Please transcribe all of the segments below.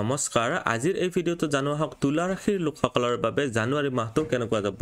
নমস্কাৰ আজিৰ এই ভিডিওতে জানো হোক তুলা ৰাশিৰ লোকসকলেৰ জানুয়াৰি মাহটো কেনেকুৱা যাব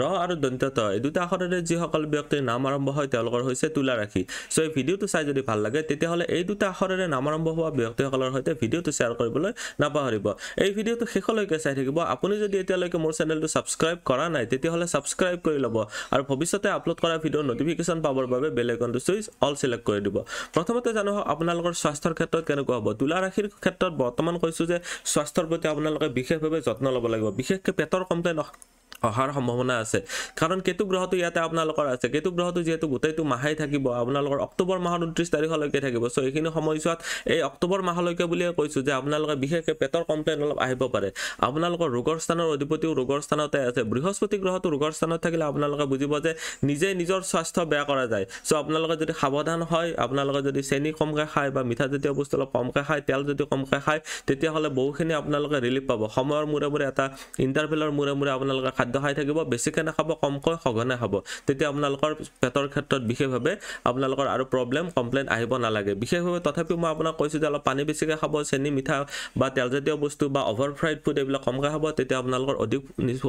ৰ আৰ দন্ত ত এই দুটা আখৰেৰ যখন ব্যক্তিৰ নাম আৰম্ভ হয় তেওঁলোকৰ হৈছে তুলা রাশি সো এই ভিডিওটো চাই যদি ভাল লাগে তেতিয়াহলে এই দুটা আখরের নাম আরম্ভ হওয়া ব্যক্তিসকলের সঙ্গে ভিডিওটি শেয়ার করবলৈ নাপাহৰিব এই ভিডিওটি শেষলৈকে চাই থাকিব আপুনি যদি এতিয়ালৈকে মোৰ চেনেলটো সাবস্ক্ৰাইব কৰা নাই তেতিয়াহলে সাবস্ক্ৰাইব কৰি লব আৰ ভবিষ্যতে আপলোড কৰা ভিডিও নোটিফিকেশন পাবৰ বাবে বেলেগনটো সুইচ অল সিলেক্ট কৰে দিব প্ৰথমতে জানো হোক আপোনালোকৰ স্বাস্থ্যৰ ক্ষেত্ৰত কেনেকুৱা হ'ব তুলা ক্ষেত্ৰত বৰ্তমান কৈছোঁ যে স্বাস্থ্যৰ প্ৰতি আপোনালোকে বিশেষভাৱে যত্ন ল'ব লাগিব বিশেষকৈ পেটৰ কমপ্লেইন অহাৰ সম্ভাৱনা আছে কাৰণ কেতু গ্ৰহটো ইয়াতে আপোনালোকৰ আছে কেতু গ্ৰহটো যিহেতু গোটেইটো মাহেই থাকিব আপোনালোকৰ অক্টোবৰ মাহৰ ঊনত্ৰিছ তাৰিখলৈকে থাকিব চ' এইখিনি সময়ছোৱাত এই অক্টোবৰ মাহলৈকে বুলিয়ে কৈছোঁ যে আপোনালোকে বিশেষকৈ পেটৰ কমপ্লেইন অলপ আহিব পাৰে আপোনালোকৰ ৰোগৰ স্থানৰ অধিপতিও ৰোগৰ স্থানতে আছে বৃহস্পতি গ্ৰহটো ৰোগৰ স্থানত থাকিলে আপোনালোকে বুজিব যে নিজেই নিজৰ স্বাস্থ্য বেয়া কৰা যায় চ' আপোনালোকে যদি সাৱধান হয় আপোনালোকে যদি চেনি কমকৈ খায় বা মিঠাজাতীয় বস্তু অলপ কমকৈ খায় তেল যদি কমকৈ খায় তেতিয়াহ'লে বহুখিনি আপোনালোকে ৰিলিফ পাব সময়ৰ মূৰে মূৰে এটা ইণ্টাৰভেলৰ মূৰে মূৰে আপোনালোকে খাদ্য খাদ্য খাই থাকিব বেছিকৈ নাখাব কমকৈ সঘনে খাব তেতিয়া আপোনালোকৰ পেটৰ ক্ষেত্ৰত বিশেষভাৱে আপোনালোকৰ আৰু প্ৰব্লেম কমপ্লেইন আহিব নালাগে বিশেষভাৱে তথাপিও মই আপোনাক কৈছোঁ যে অলপ পানী বেছিকৈ খাব চেনি মিঠা বা তেলজাতীয় বস্তু বা অভাৰ ফ্ৰাইড ফুড এইবিলাক কমকৈ খাব তেতিয়া আপোনালোকৰ অধিক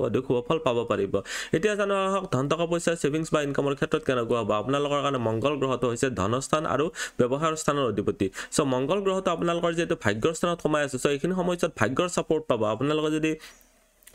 অধিক সুফল পাব পাৰিব এতিয়া জানো আহক ধন টকা পইচা ছেভিংছ বা ইনকামৰ ক্ষেত্ৰত কেনেকুৱা হ'ব আপোনালোকৰ কাৰণে মংগল গ্ৰহটো হৈছে ধনস্থান আৰু ব্যৱসায়ৰ স্থানৰ অধিপতি চ' মংগল গ্ৰহটো আপোনালোকৰ যিহেতু ভাগ্যৰ স্থানত সোমাই আছে চ' এইখিনি সময়ছোৱাত ভাগ্যৰ ছাপৰ্ট পাব আপোনালোকে যদি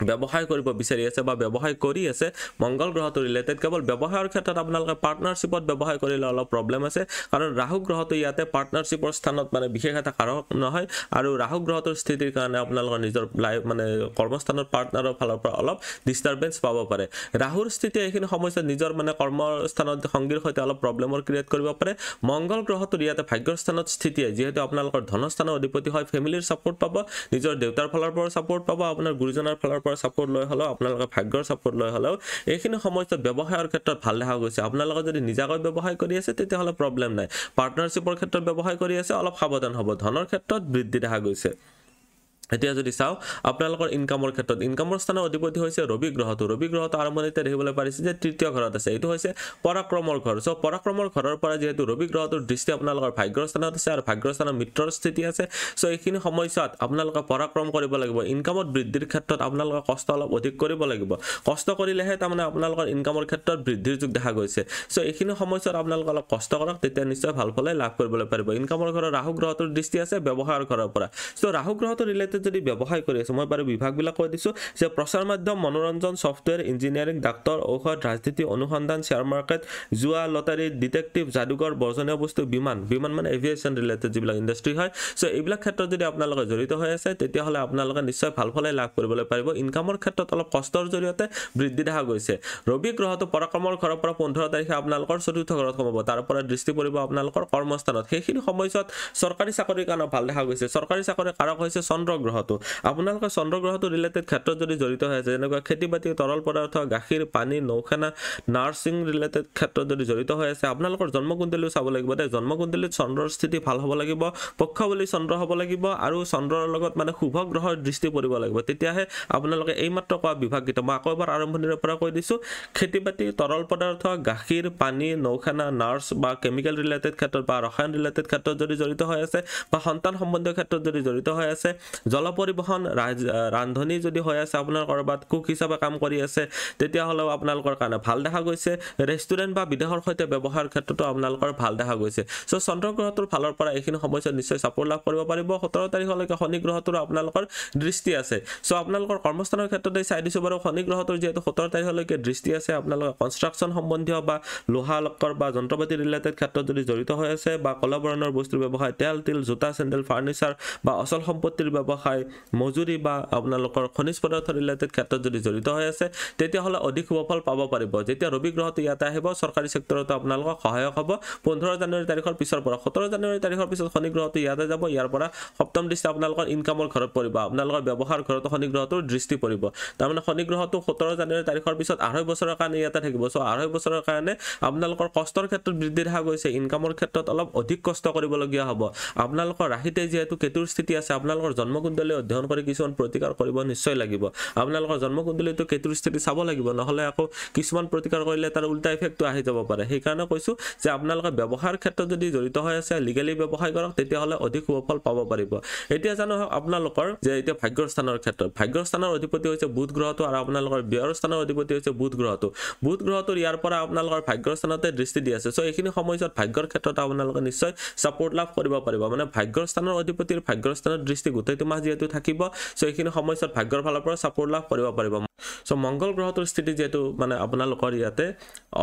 ব্যৱসায় কৰিব বিচাৰি আছে বা ব্যৱসায় কৰি আছে মংগল গ্ৰহটো ৰিলেটেড কেৱল ব্যৱসায়ৰ ক্ষেত্ৰত আপোনালোকে পাৰ্টনাৰশ্বিপত ব্যৱসায় কৰিলে অলপ প্ৰব্লেম আছে কাৰণ ৰাহু গ্ৰহটো ইয়াতে পাৰ্টনাৰশ্বিপৰ স্থানত মানে বিশেষ এটা কাৰক নহয় আৰু ৰাহু গ্ৰহটোৰ স্থিতিৰ কাৰণে আপোনালোকৰ নিজৰ লাইফ মানে কৰ্মস্থানৰ পাৰ্টনাৰৰ ফালৰ পৰা অলপ ডিষ্টাৰ্বেঞ্চ পাব পাৰে ৰাহুৰ স্থিতি এইখিনি সময়ছোৱাত নিজৰ মানে কৰ্মস্থানত সংগীৰ সৈতে অলপ প্ৰব্লেমৰ ক্ৰিয়েট কৰিব পাৰে মংগল গ্ৰহটোৰ ইয়াতে ভাগ্যৰ স্থানত স্থিতিয়ে যিহেতু আপোনালোকৰ ধনস্থানৰ অধিপতি হয় ফেমিলিৰ ছাপৰ্ট পাব নিজৰ দেউতাৰ ফালৰ পৰা ছাপৰ্ট পাব আপোনাৰ গুৰুজনাৰ ফালৰ পৰা ছাপোৰ্ট লৈ হ'লেও আপোনালোকে ভাগ্যৰ ছাপোৰ্ট লৈ হ'লেও এইখিনি সমস্যাত ব্যৱসায়ৰ ক্ষেত্ৰত ভাল দেখা গৈছে আপোনালোকে যদি নিজাকৈ ব্যৱসায় কৰি আছে তেতিয়াহ'লে প্ৰব্লেম নাই পাৰ্টনাৰশ্বিপৰ ক্ষেত্ৰত ব্যৱসায় কৰি আছে অলপ সাৱধান হ'ব ধনৰ ক্ষেত্ৰত বৃদ্ধি দেখা গৈছে এতিয়া যদি চাওঁ আপোনালোকৰ ইনকামৰ ক্ষেত্ৰত ইনকামৰ স্থানৰ অধিপতি হৈছে ৰবি গ্ৰহটো ৰবি গ্ৰহটো আৰম্ভণিতে দেখিবলৈ পাৰিছে যে তৃতীয় ঘৰত আছে এইটো হৈছে পৰাক্ৰমৰ ঘৰ চ' পৰাক্ৰমৰ ঘৰৰ পৰা যিহেতু ৰবি গ্ৰহটোৰ দৃষ্টি আপোনালোকৰ ভাগ্যৰ স্থানত আছে আৰু ভাগ্যৰ স্থানৰ মিত্ৰৰ স্থিতি আছে চ' এইখিনি সময়ছোৱাত আপোনালোকে পৰাক্ৰম কৰিব লাগিব ইনকামত বৃদ্ধিৰ ক্ষেত্ৰত আপোনালোকে কষ্ট অলপ অধিক কৰিব লাগিব কষ্ট কৰিলেহে তাৰমানে আপোনালোকৰ ইনকামৰ ক্ষেত্ৰত বৃদ্ধিৰ যুগ দেখা গৈছে চ' এইখিনি সময়ছোৱাত আপোনালোকে অলপ কষ্ট কৰক তেতিয়া নিশ্চয় ভাল ফলে লাভ কৰিবলৈ পাৰিব ইনকামৰ ঘৰৰ ৰাহু গ্ৰহটোৰ দৃষ্টি আছে ব্যৱসায়ৰ ঘৰৰ পৰা চ' ৰাহু গ্ৰহটো ৰিলেটেড ক্ষেত্ৰত যদি ব্যৱসায় কৰি আছে মই বাৰু বিভাগবিলাক কৈ দিছো যে প্ৰচাৰ মাধ্যম মনোৰঞ্জন ছফ্টৱেৰ ইঞ্জিনিয়াৰিং ডাক্তৰ ঔষধ ৰাজনীতি অনুসন্ধান শ্বেয়াৰ মাৰ্কেট যোৱা লটাৰী ডিটেক্টিভ যাদুঘৰ বৰ্জনীয় বস্তু বিমান বিমান মানে এভিয়েশ্যন ৰিলেটেড যিবিলাক ইণ্ডাষ্ট্ৰী হয় চ' এইবিলাক ক্ষেত্ৰত যদি আপোনালোকে জড়িত হৈ আছে তেতিয়াহ'লে আপোনালোকে নিশ্চয় ভাল ফলে লাভ কৰিবলৈ পাৰিব ইনকামৰ ক্ষেত্ৰত অলপ কষ্টৰ জৰিয়তে বৃদ্ধি দেখা গৈছে ৰবি গ্ৰহটো পৰাক্ৰমৰ ঘৰৰ পৰা পোন্ধৰ তাৰিখে আপোনালোকৰ চতুৰ্থ ঘৰত সোমাব তাৰ পৰা দৃষ্টি পৰিব আপোনালোকৰ কৰ্মস্থানত সেইখিনি সময়ছোৱাত চৰকাৰী চাকৰিৰ কাৰণে ভাল দেখা গৈছে চৰকাৰী চাকৰিৰ কাৰক হৈছে চন্দ্ৰ গ্ৰহটো আপোনালোকে চন্দ্ৰ ৰিলেটেড ক্ষেত্ৰত যদি জড়িত হৈ আছে যেনেকুৱা খেতি বাতি তৰল পদাৰ্থ গাখীৰ পানী নৌসেনা নাৰ্ছিং ৰিলেটেড ক্ষেত্ৰত যদি জড়িত হৈ আছে আপোনালোকৰ জন্মকুণ্ডলীও চাব লাগিব দেই জন্মকুণ্ডলীত চন্দ্ৰৰ স্থিতি ভাল হ'ব লাগিব পক্ষ বুলি চন্দ্ৰ হ'ব লাগিব আৰু চন্দ্ৰৰ লগত মানে শুভ গ্ৰহৰ দৃষ্টি পৰিব লাগিব তেতিয়াহে আপোনালোকে এইমাত্ৰ কোৱা বিভাগকেইটা মই আকৌ এবাৰ আৰম্ভণিৰে পৰা কৈ দিছোঁ খেতি বাতি তৰল পদাৰ্থ গাখীৰ পানী নৌসেনা নাৰ্ছ বা কেমিকেল ৰিলেটেড ক্ষেত্ৰত বা ৰসায়ন ৰিলেটেড ক্ষেত্ৰত যদি জড়িত হৈ আছে বা সন্তান সম্বন্ধীয় ক্ষেত্ৰত যদি জড়িত হৈ আছে জল পৰিবহণ ৰান্ধনি যদি হৈ আছে আপোনাৰ ক'ৰবাত কুক হিচাপে কাম কৰি আছে তেতিয়াহ'লেও আপোনালোকৰ কাৰণে ভাল দেখা গৈছে ৰেষ্টুৰেণ্ট বা বিদেশৰ সৈতে ব্যৱহাৰৰ ক্ষেত্ৰতো আপোনালোকৰ ভাল দেখা গৈছে চ' চন্দ্ৰগ্ৰহটোৰ ফালৰ পৰা এইখিনি সময়ছোৱাত নিশ্চয় চাপৰ লাভ কৰিব পাৰিব সোতৰ তাৰিখলৈকে শনি গ্ৰহটোৰ আপোনালোকৰ দৃষ্টি আছে চ' আপোনালোকৰ কৰ্মস্থানৰ ক্ষেত্ৰতে চাই দিছোঁ বাৰু শনি গ্ৰহটোৰ যিহেতু সোতৰ তাৰিখলৈকে দৃষ্টি আছে আপোনালোকে কনষ্ট্ৰাকশ্যন সম্বন্ধীয় বা লোহা লক্কৰ বা যন্ত্ৰপাতি ৰিলেটেড ক্ষেত্ৰত যদি জড়িত হৈ আছে বা কলা বৰণৰ বস্তুৰ ব্যৱহাৰ তেল তিল জোতা চেণ্ডেল ফাৰ্নিচাৰ বা অচল সম্পত্তিৰ ব্যৱহাৰ ব্যৱসায় মজুৰি বা আপোনালোকৰ খনিজ পদাৰ্থ ৰিলেটেড ক্ষেত্ৰত যদি জড়িত হৈ আছে তেতিয়াহ'লে অধিক সুফল পাব পাৰিব যেতিয়া ৰবি গ্ৰহটো ইয়াতে আহিব চৰকাৰী চেক্টৰতো আপোনালোকক সহায়ক হ'ব পোন্ধৰ জানুৱাৰী তাৰিখৰ পিছৰ পৰা সোতৰ জানুৱাৰী তাৰিখৰ পিছত শনি গ্ৰহটো ইয়াতে যাব ইয়াৰ পৰা সপ্তম দৃষ্টি আপোনালোকৰ ইনকামৰ ঘৰত পৰিব আপোনালোকৰ ব্যৱহাৰ ঘৰত শনি গ্ৰহটোৰ দৃষ্টি পৰিব তাৰমানে শনি গ্ৰহটো সোতৰ জানুৱাৰী তাৰিখৰ পিছত আঢ়ৈ বছৰৰ কাৰণে ইয়াতে থাকিব চ' আঢ়ৈ বছৰৰ কাৰণে আপোনালোকৰ কষ্টৰ ক্ষেত্ৰত বৃদ্ধি দেখা গৈছে ইনকামৰ ক্ষেত্ৰত অলপ অধিক কষ্ট কৰিবলগীয়া হ'ব আপোনালোকৰ ৰাহিতে যিহেতু কেতুৰ স্থিতি আছে আপোনালোকৰ জন্মগুণ জন্মকুণ্ডলী অধ্যয়ন কৰি কিছুমান প্ৰতিকাৰ কৰিব নিশ্চয় লাগিব আপোনালোকৰ জন্মকুণ্ডলীটো কেতু স্থিতি চাব লাগিব নহ'লে আকৌ কিছুমান প্ৰতিকাৰ কৰিলে তাৰ উল্টা ইফেক্টটো আহি যাব পাৰে সেইকাৰণে কৈছোঁ যে আপোনালোকে ব্যৱসায়ৰ ক্ষেত্ৰত যদি জড়িত হৈ আছে লিগেলি ব্যৱসায় কৰক তেতিয়াহ'লে অধিক সুফল পাব পাৰিব এতিয়া জানো আপোনালোকৰ যে এতিয়া ভাগ্যৰ স্থানৰ ক্ষেত্ৰত ভাগ্যৰ স্থানৰ অধিপতি হৈছে বুধ গ্ৰহটো আৰু আপোনালোকৰ ব্যয়ৰ স্থানৰ অধিপতি হৈছে বুধ গ্ৰহটো বুধ গ্ৰহটোৰ ইয়াৰ পৰা আপোনালোকৰ ভাগ্যৰ স্থানতে দৃষ্টি দি আছে চ' এইখিনি সময়ছোৱাত ভাগ্যৰ ক্ষেত্ৰত আপোনালোকে নিশ্চয় ছাপৰ্ট লাভ কৰিব পাৰিব মানে ভাগ্যৰ স্থানৰ অধিপতিৰ ভাগ্যৰ স্থানৰ দৃষ্টি গোটেইটো মাহ যিহেতু থাকিব সো এইখিনি সময়ত ভাগ্যৰ ফালৰ পৰা ছাপোৰ্ট লাভ কৰিব পাৰিব সো মঙ্গল গ্ৰহটোৰ স্থিতি যিহেতু মানে আপোনালোকৰ ইয়াতে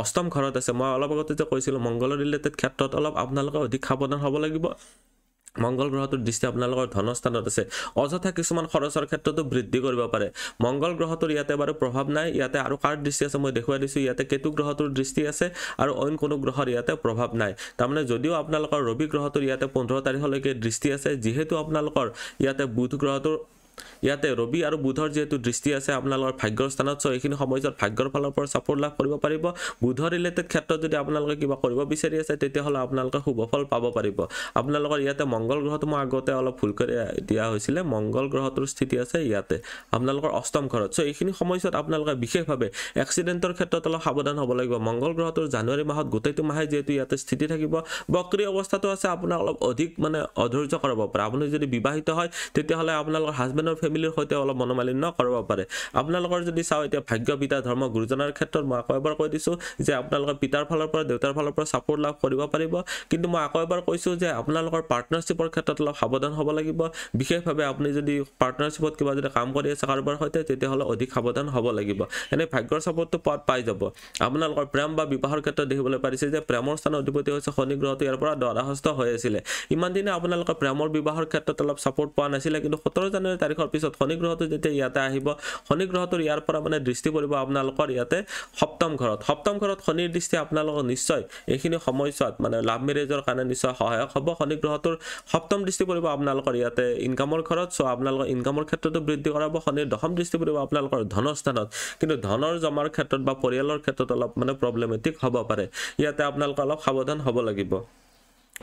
অষ্টম ঘৰত আছে মই অলপ আগতে যে কৈছিলোঁ মংগলৰ ৰিলেটেড ক্ষেত্ৰত অলপ আপোনালোকে অধিক সাৱধান হ'ব লাগিব মংগল গ্ৰহটোৰ দৃষ্টি আপোনালোকৰ ধনস্থানত আছে অযথা কিছুমান খৰচৰ ক্ষেত্ৰতো বৃদ্ধি কৰিব পাৰে মংগল গ্ৰহটোৰ ইয়াতে বাৰু প্ৰভাৱ নাই ইয়াতে আৰু কাৰ দৃষ্টি আছে মই দেখুৱাই দিছোঁ ইয়াতে কেতু গ্ৰহটোৰ দৃষ্টি আছে আৰু অইন কোনো গ্ৰহৰ ইয়াতে প্ৰভাৱ নাই তাৰমানে যদিও আপোনালোকৰ ৰবি গ্ৰহটোৰ ইয়াতে পোন্ধৰ তাৰিখলৈকে দৃষ্টি আছে যিহেতু আপোনালোকৰ ইয়াতে বুধ গ্ৰহটোৰ ইয়াতে ৰবি আৰু বুধৰ যিহেতু দৃষ্টি আছে আপোনালোকৰ ভাগ্যৰ স্থানত চ' এইখিনি সময়ত ভাগ্যৰ ফালৰ পৰা ছাপৰ্ট লাভ কৰিব পাৰিব বুধৰ ৰিলেটেড ক্ষেত্ৰত যদি আপোনালোকে কিবা কৰিব বিচাৰি আছে তেতিয়াহ'লে আপোনালোকে শুভফল পাব পাৰিব আপোনালোকৰ ইয়াতে মংগল গ্ৰহটো মই আগতে অলপ কৰি দিয়া হৈছিলে মংগল গ্ৰহটোৰ স্থিতি আছে ইয়াতে আপোনালোকৰ অষ্টম ঘৰত চ' এইখিনি সময়ছোৱাত আপোনালোকে বিশেষভাৱে এক্সিডেণ্টৰ ক্ষেত্ৰত অলপ সাৱধান হ'ব লাগিব মংগল গ্ৰহটোৰ জানুৱাৰী মাহত গোটেইটো মাহে যিহেতু ইয়াতে স্থিতি থাকিব বক্ৰী অৱস্থাটো আছে আপোনাক অলপ অধিক মানে অধৈৰ্য কৰাব পাৰে আপুনি যদি বিবাহিত হয় তেতিয়াহ'লে আপোনালোকৰ হাজবেণ্ড হাজবেণ্ডৰ ফেমিলিৰ সৈতে অলপ মনোমালিন্য কৰিব পাৰে আপোনালোকৰ যদি চাওঁ এতিয়া ভাগ্য পিতা ধৰ্ম গুৰুজনাৰ ক্ষেত্ৰত মই আকৌ এবাৰ কৈ দিছোঁ যে আপোনালোকৰ পিতাৰ ফালৰ পৰা দেউতাৰ ফালৰ পৰা ছাপৰ্ট লাভ কৰিব পাৰিব কিন্তু মই আকৌ এবাৰ কৈছোঁ যে আপোনালোকৰ পাৰ্টনাৰশ্বিপৰ ক্ষেত্ৰত অলপ সাৱধান হ'ব লাগিব বিশেষভাৱে আপুনি যদি পাৰ্টনাৰশ্বিপত কিবা যদি কাম কৰি আছে কাৰোবাৰ সৈতে তেতিয়াহ'লে অধিক সাৱধান হ'ব লাগিব এনে ভাগ্যৰ ছাপৰ্টটো পোৱাত পাই যাব আপোনালোকৰ প্ৰেম বা বিবাহৰ ক্ষেত্ৰত দেখিবলৈ পাৰিছে যে প্ৰেমৰ স্থান অধিপতি হৈছে শনি গ্ৰহটো ইয়াৰ পৰা দ্বাৰাহস্থ হৈ আছিলে ইমান দিনে আপোনালোকৰ প্ৰেমৰ বিবাহৰ ক্ষেত্ৰত অলপ ছাপৰ্ট পোৱা নাছিলে কিন্তু সোতৰ জানুৱাৰী তাৰিখৰ পিছত শনি গ্ৰহটো যেতিয়া ইয়াতে আহিব শনি গ্ৰহটোৰ ইয়াৰ পৰা মানে দৃষ্টি পৰিব আপোনালোকৰ ইয়াতে সপ্তম ঘৰত সপ্তম ঘৰত শনিৰ দৃষ্টি আপোনালোকক নিশ্চয় এইখিনি সময়ছোৱাত মানে লাভ মেৰেজৰ কাৰণে নিশ্চয় সহায়ক হ'ব শনি গ্ৰহটোৰ সপ্তম দৃষ্টি পৰিব আপোনালোকৰ ইয়াতে ইনকামৰ ঘৰত চ' আপোনালোকৰ ইনকামৰ ক্ষেত্ৰতো বৃদ্ধি কৰাব শনিৰ দশম দৃষ্টি পৰিব আপোনালোকৰ ধনস্থানত কিন্তু ধনৰ জমাৰ ক্ষেত্ৰত বা পৰিয়ালৰ ক্ষেত্ৰত অলপ মানে প্ৰব্লেমেটিক হ'ব পাৰে ইয়াতে আপোনালোকে অলপ সাৱধান হ'ব লাগিব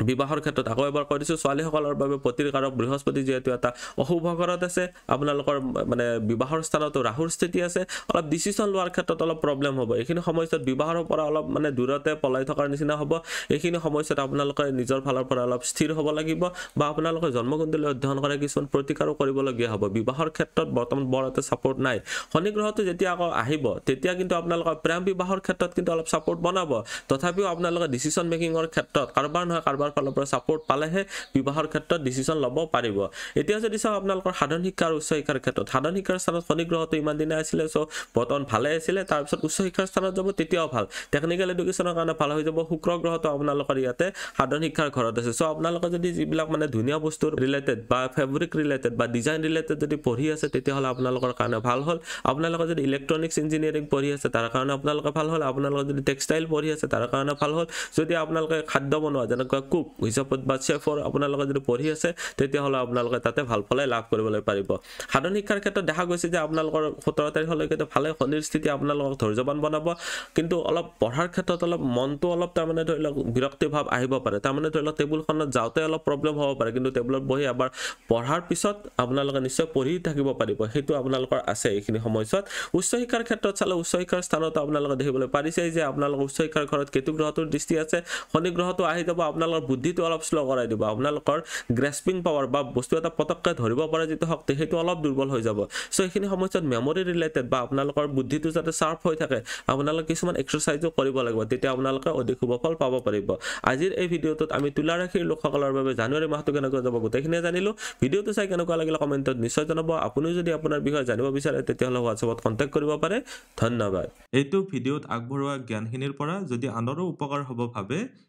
বিবাহৰ ক্ষেত্ৰত আকৌ এবাৰ কৈ দিছোঁ ছোৱালীসকলৰ বাবে প্ৰতিকাৰক বৃহস্পতি যিহেতু এটা অশুভ ঘৰত আছে আপোনালোকৰ মানে বিবাহৰ স্থানতো ৰাহুৰ স্থিতি আছে অলপ ডিচিশ্যন লোৱাৰ ক্ষেত্ৰত অলপ প্ৰব্লেম হ'ব এইখিনি সময়ছোৱাত বিবাহৰ পৰা অলপ মানে দূৰতে পলাই থকাৰ নিচিনা হ'ব এইখিনি সময়ছোৱাত আপোনালোকে নিজৰ ফালৰ পৰা অলপ স্থিৰ হ'ব লাগিব বা আপোনালোকে জন্মকুণ্ডলৈ অধ্যয়ন কৰা কিছুমান প্ৰতিকাৰো কৰিবলগীয়া হ'ব বিবাহৰ ক্ষেত্ৰত বৰ্তমান বৰ এটা চাপৰ্ট নাই শনি গ্ৰহটো যেতিয়া আকৌ আহিব তেতিয়া কিন্তু আপোনালোকৰ প্ৰেম বিবাহৰ ক্ষেত্ৰত কিন্তু অলপ চাপৰ্ট বনাব তথাপিও আপোনালোকে ডিচিশ্যন মেকিঙৰ ক্ষেত্ৰত কাৰোবাৰ নহয় কাৰোবাৰ ফালৰ পৰা সাপোৰ্ট পালেহে বিবাহৰ ক্ষেত্ৰত ডিসিশন লব পাৰিব এতিয়া যদি চাও আপোনালোকৰ সাধাৰণ শিক্ষা আৰু উচ্চ শিক্ষাৰ ক্ষেত্ৰে সাধাৰণ শিক্ষাৰ স্থানত শনি গ্ৰহটো ইমান দিনে আসলে সো বৰ্তমান ভালে আসলে তাৰপৰ উচ্চ শিক্ষাৰ স্থানত যাব তেতিয়াও ভাল টেকনিক্যাল এডুকেশনেৰ কাৰণে ভাল হয়ে যাব শুক্ৰ গ্ৰহটো আপনাৰ ইয়াতে সাধাৰণ শিক্ষাৰ ঘৰত আছে সো আপনাৰ যদি যাক মানে ধুনিয়া বস্তু ৰিলেটেড বা ফেব্ৰিক ৰিলেটেড বা ডিজাইন ৰিলেটেড যদি পঢ়ি আছে তেতিয়াহলে আপোনালোকৰ কাৰণে ভাল হল আপনাৰ যদি ইলেক্ট্ৰনিক্স ইঞ্জিনিয়াৰিং পঢ়ি আছে তাৰ কাৰণে আপনাৰ ভাল হল আপনাৰ যদি টেক্সটাইল পঢ়ি আছে তাৰ কাৰণে ভাল হল যদি আপনাৰ খাদ্য বনোৱা যে কুক খুব হিচাপত বা চেফৰ আপোনালোকে যদি পঢ়ি আছে তেতিয়াহ'লে আপোনালোকে তাতে ভাল ফলাই লাভ কৰিবলৈ পাৰিব সাধাৰণ শিক্ষাৰ ক্ষেত্ৰত দেখা গৈছে যে আপোনালোকৰ সোতৰ তাৰিখলৈকে ভালে শনিৰ স্থিতি আপোনালোকক ধৈৰ্যৱান বনাব কিন্তু অলপ পঢ়াৰ ক্ষেত্ৰত অলপ মনটো অলপ তাৰমানে ধৰি লওক বিৰক্তিভাৱ আহিব পাৰে তাৰমানে ধৰি লওক টেবুলখনত যাওঁতে অলপ প্ৰব্লেম হ'ব পাৰে কিন্তু টেবুলত বহি এবাৰ পঢ়াৰ পিছত আপোনালোকে নিশ্চয় পঢ়ি থাকিব পাৰিব সেইটো আপোনালোকৰ আছে এইখিনি সময়ছোৱাত উচ্চ শিক্ষাৰ ক্ষেত্ৰত চালে উচ্চ শিক্ষাৰ স্থানত আপোনালোকে দেখিবলৈ পাৰিছে যে আপোনালোকৰ উচ্চ শিক্ষাৰ ঘৰত কেতু গ্ৰহটোৰ দৃষ্টি আছে শনি গ্ৰহটো আহি যাব আপোনালোকৰ আপোনালোকৰ বুদ্ধিটো অলপ শ্ল' কৰাই দিব আপোনালোকৰ গ্ৰেছপিং পাৱাৰ বা বস্তু এটা পটককৈ ধৰিব পৰা যিটো শক্তি সেইটো অলপ দুৰ্বল হৈ যাব চ' এইখিনি সময়ত মেমৰি ৰিলেটেড বা আপোনালোকৰ বুদ্ধিটো যাতে শ্বাৰ্প হৈ থাকে আপোনালোক কিছুমান এক্সাৰচাইজো কৰিব লাগিব তেতিয়া আপোনালোকে অধিক সুফল পাব পাৰিব আজিৰ এই ভিডিঅ'টোত আমি তুলা ৰাশিৰ লোকসকলৰ বাবে জানুৱাৰী মাহটো কেনেকুৱা যাব গোটেইখিনিয়ে জানিলোঁ ভিডিঅ'টো চাই কেনেকুৱা লাগিলে কমেণ্টত নিশ্চয় জনাব আপুনিও যদি আপোনাৰ বিষয়ে জানিব বিচাৰে তেতিয়াহ'লে হোৱাটছএপত কণ্টেক্ট কৰিব পাৰে ধন্যবাদ এইটো ভিডিঅ'ত আগবঢ়োৱা জ্ঞানখিনিৰ পৰা যদি আনৰো উপকাৰ হ'ব ভাবে